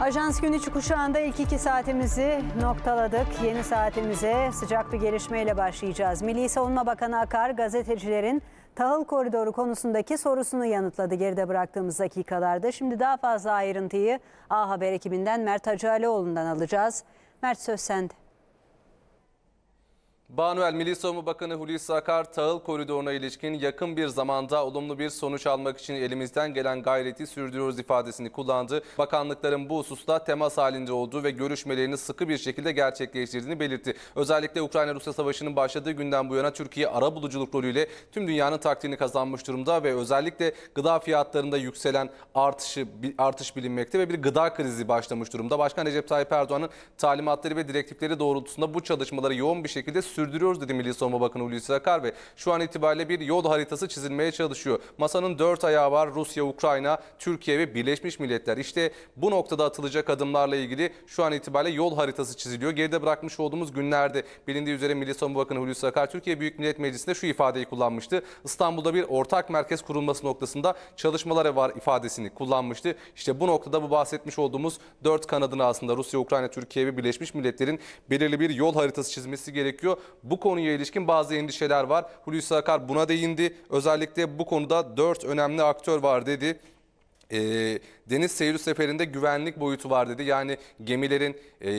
Ajans günü içi kuşağında ilk iki saatimizi noktaladık. Yeni saatimize sıcak bir gelişmeyle başlayacağız. Milli Savunma Bakanı Akar gazetecilerin tahıl koridoru konusundaki sorusunu yanıtladı geride bıraktığımız dakikalarda. Şimdi daha fazla ayrıntıyı A Haber ekibinden Mert Hacıalioğlu'ndan alacağız. Mert söz sende. Banuel Milli Savunma Bakanı Hulusi Akar, tahıl koridoruna ilişkin yakın bir zamanda olumlu bir sonuç almak için elimizden gelen gayreti sürdürüyoruz ifadesini kullandı. Bakanlıkların bu hususta temas halinde olduğu ve görüşmelerini sıkı bir şekilde gerçekleştirdiğini belirtti. Özellikle Ukrayna-Rusya savaşının başladığı günden bu yana Türkiye ara buluculuk rolüyle tüm dünyanın taktiğini kazanmış durumda ve özellikle gıda fiyatlarında yükselen artışı artış bilinmekte ve bir gıda krizi başlamış durumda. Başkan Recep Tayyip Erdoğan'ın talimatları ve direktifleri doğrultusunda bu çalışmaları yoğun bir şekilde sürdürüyoruz dedi Milli Savunma Bakanı Hulusi Akar ve şu an itibariyle bir yol haritası çizilmeye çalışıyor. Masanın dört ayağı var Rusya, Ukrayna, Türkiye ve Birleşmiş Milletler. İşte bu noktada atılacak adımlarla ilgili şu an itibariyle yol haritası çiziliyor. Geride bırakmış olduğumuz günlerde bilindiği üzere Milli Savunma Bakanı Hulusi Akar Türkiye Büyük Millet Meclisi'nde şu ifadeyi kullanmıştı. İstanbul'da bir ortak merkez kurulması noktasında çalışmaları var ifadesini kullanmıştı. İşte bu noktada bu bahsetmiş olduğumuz dört kanadını aslında Rusya, Ukrayna, Türkiye ve Birleşmiş Milletler'in belirli bir yol haritası çizmesi gerekiyor. Bu konuya ilişkin bazı endişeler var. Hulusi Akar buna değindi. Özellikle bu konuda dört önemli aktör var dedi. E, deniz seyir seferinde güvenlik boyutu var dedi. Yani gemilerin e,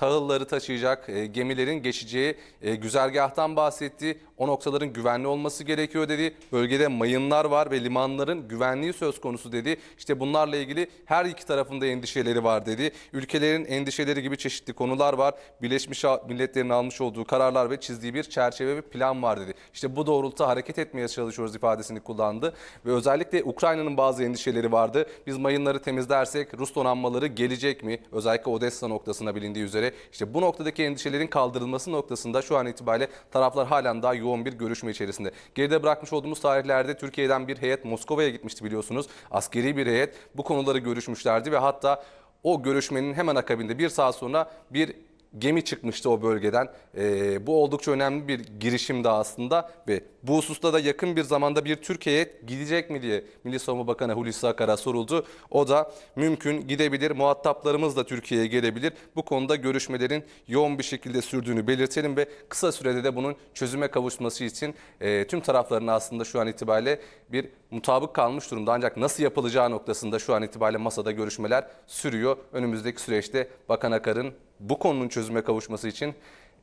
tahılları taşıyacak e, gemilerin geçeceği e, güzergahtan bahsetti. O noktaların güvenli olması gerekiyor dedi. Bölgede mayınlar var ve limanların güvenliği söz konusu dedi. İşte bunlarla ilgili her iki tarafında endişeleri var dedi. Ülkelerin endişeleri gibi çeşitli konular var. Birleşmiş Milletler'in almış olduğu kararlar ve çizdiği bir çerçeve ve plan var dedi. İşte bu doğrultuda hareket etmeye çalışıyoruz ifadesini kullandı. Ve özellikle Ukrayna'nın bazı endişeleri vardı. Biz mayınları temizlersek Rus donanmaları gelecek mi? Özellikle Odessa noktasına bilindiği üzere endişeleri işte bu noktadaki endişelerin kaldırılması noktasında şu an itibariyle taraflar halen daha yoğun bir görüşme içerisinde. Geride bırakmış olduğumuz tarihlerde Türkiye'den bir heyet Moskova'ya gitmişti biliyorsunuz. Askeri bir heyet bu konuları görüşmüşlerdi ve hatta o görüşmenin hemen akabinde bir saat sonra bir gemi çıkmıştı o bölgeden. E, bu oldukça önemli bir girişimdi aslında ve bu hususta da yakın bir zamanda bir Türkiye'ye gidecek mi diye Milli Savunma Bakanı Hulusi Akar'a soruldu. O da mümkün gidebilir, muhataplarımız da Türkiye'ye gelebilir. Bu konuda görüşmelerin yoğun bir şekilde sürdüğünü belirtelim ve kısa sürede de bunun çözüme kavuşması için e, tüm tarafların aslında şu an itibariyle bir mutabık kalmış durumda. Ancak nasıl yapılacağı noktasında şu an itibariyle masada görüşmeler sürüyor. Önümüzdeki süreçte Bakan Akar'ın bu konunun çözümü çözüme kavuşması için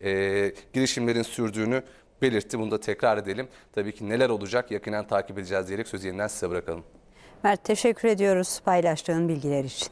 e, girişimlerin sürdüğünü belirtti. Bunu da tekrar edelim. Tabii ki neler olacak yakinen takip edeceğiz diyerek sözü yeniden size bırakalım. Mert teşekkür ediyoruz paylaştığın bilgiler için.